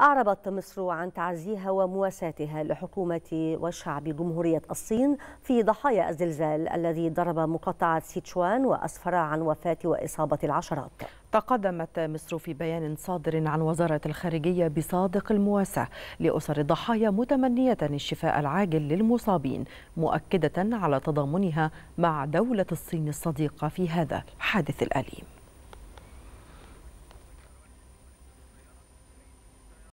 أعربت مصر عن تعزيها ومواساتها لحكومة وشعب جمهورية الصين في ضحايا الزلزال الذي ضرب مقاطعة سيتشوان وأسفر عن وفاة وإصابة العشرات تقدمت مصر في بيان صادر عن وزارة الخارجية بصادق المواساة لأسر الضحايا متمنية الشفاء العاجل للمصابين مؤكدة على تضامنها مع دولة الصين الصديقة في هذا الحادث الأليم